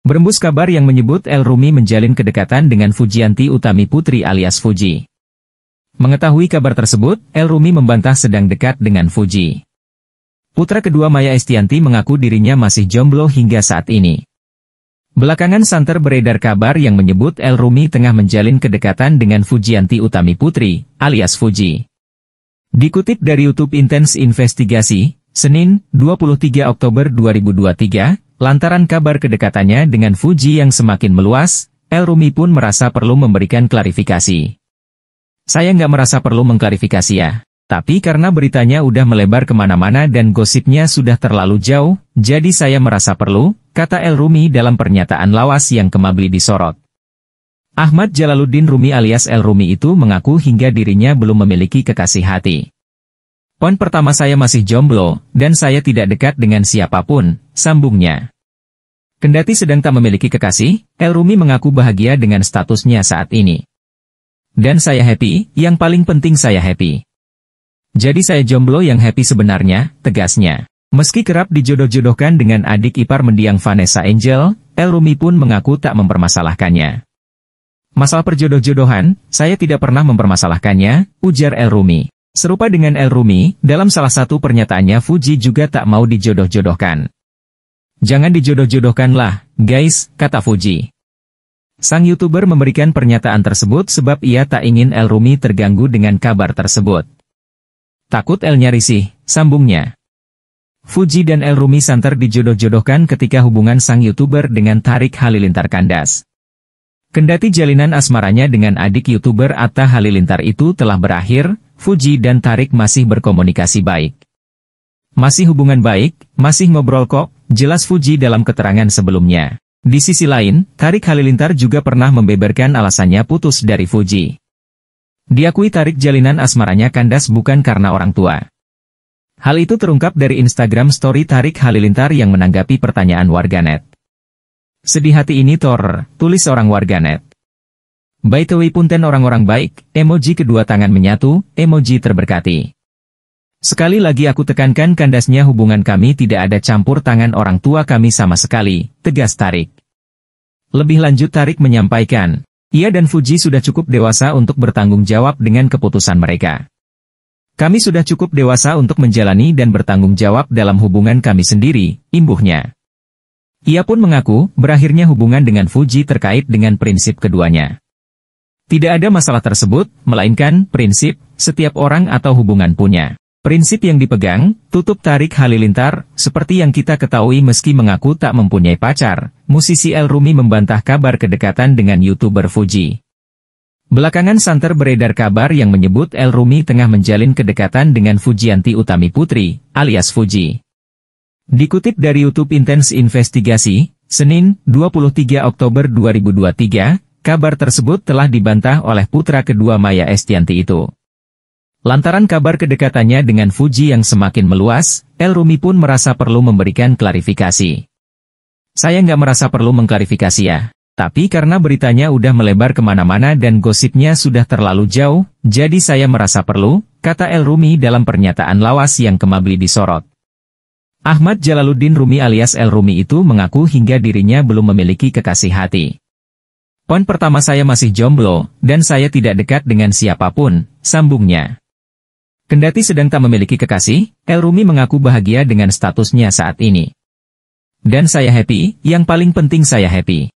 Berembus kabar yang menyebut El Rumi menjalin kedekatan dengan Fujianti Utami Putri alias Fuji. Mengetahui kabar tersebut, El Rumi membantah sedang dekat dengan Fuji. Putra kedua Maya Estianti mengaku dirinya masih jomblo hingga saat ini. Belakangan santer beredar kabar yang menyebut El Rumi tengah menjalin kedekatan dengan Fujianti Utami Putri, alias Fuji. Dikutip dari YouTube Intense Investigasi, Senin, 23 Oktober 2023, Lantaran kabar kedekatannya dengan Fuji yang semakin meluas, El Rumi pun merasa perlu memberikan klarifikasi. Saya nggak merasa perlu mengklarifikasi ya. Tapi karena beritanya udah melebar kemana-mana dan gosipnya sudah terlalu jauh, jadi saya merasa perlu, kata El Rumi dalam pernyataan lawas yang kemabli disorot. Ahmad Jalaluddin Rumi alias El Rumi itu mengaku hingga dirinya belum memiliki kekasih hati. Pon pertama saya masih jomblo, dan saya tidak dekat dengan siapapun, sambungnya. Kendati sedang tak memiliki kekasih, El Rumi mengaku bahagia dengan statusnya saat ini. Dan saya happy, yang paling penting saya happy. Jadi saya jomblo yang happy sebenarnya, tegasnya. Meski kerap dijodoh-jodohkan dengan adik ipar mendiang Vanessa Angel, El Rumi pun mengaku tak mempermasalahkannya. Masalah perjodoh-jodohan, saya tidak pernah mempermasalahkannya, ujar El Rumi. Serupa dengan El Rumi, dalam salah satu pernyataannya Fuji juga tak mau dijodoh-jodohkan. Jangan dijodoh-jodohkanlah, guys, kata Fuji. Sang YouTuber memberikan pernyataan tersebut sebab ia tak ingin El Rumi terganggu dengan kabar tersebut. Takut El risih, sambungnya. Fuji dan El Rumi santer dijodoh-jodohkan ketika hubungan sang YouTuber dengan Tarik Halilintar kandas. Kendati jalinan asmaranya dengan adik YouTuber Atta Halilintar itu telah berakhir, Fuji dan Tarik masih berkomunikasi baik. Masih hubungan baik, masih ngobrol kok, jelas Fuji dalam keterangan sebelumnya. Di sisi lain, Tarik Halilintar juga pernah membeberkan alasannya putus dari Fuji. Diakui Tarik jalinan asmaranya kandas bukan karena orang tua. Hal itu terungkap dari Instagram story Tarik Halilintar yang menanggapi pertanyaan warganet. Sedih hati ini Thor, tulis seorang warganet. By the way punten orang-orang baik, emoji kedua tangan menyatu, emoji terberkati. Sekali lagi aku tekankan kandasnya hubungan kami tidak ada campur tangan orang tua kami sama sekali, tegas Tarik. Lebih lanjut Tarik menyampaikan, ia dan Fuji sudah cukup dewasa untuk bertanggung jawab dengan keputusan mereka. Kami sudah cukup dewasa untuk menjalani dan bertanggung jawab dalam hubungan kami sendiri, imbuhnya. Ia pun mengaku, berakhirnya hubungan dengan Fuji terkait dengan prinsip keduanya. Tidak ada masalah tersebut, melainkan prinsip, setiap orang atau hubungan punya. Prinsip yang dipegang, tutup tarik halilintar, seperti yang kita ketahui meski mengaku tak mempunyai pacar, musisi El Rumi membantah kabar kedekatan dengan youtuber Fuji. Belakangan santer beredar kabar yang menyebut El Rumi tengah menjalin kedekatan dengan Fujianti Utami Putri, alias Fuji. Dikutip dari YouTube Intense Investigasi, Senin, 23 Oktober 2023, Kabar tersebut telah dibantah oleh putra kedua Maya Estianti itu. Lantaran kabar kedekatannya dengan Fuji yang semakin meluas, El Rumi pun merasa perlu memberikan klarifikasi. Saya nggak merasa perlu mengklarifikasi ya. Tapi karena beritanya udah melebar kemana-mana dan gosipnya sudah terlalu jauh, jadi saya merasa perlu, kata El Rumi dalam pernyataan lawas yang kemabli disorot. Ahmad Jalaluddin Rumi alias El Rumi itu mengaku hingga dirinya belum memiliki kekasih hati. Pon pertama saya masih jomblo, dan saya tidak dekat dengan siapapun, sambungnya. Kendati sedang tak memiliki kekasih, El Rumi mengaku bahagia dengan statusnya saat ini. Dan saya happy, yang paling penting saya happy.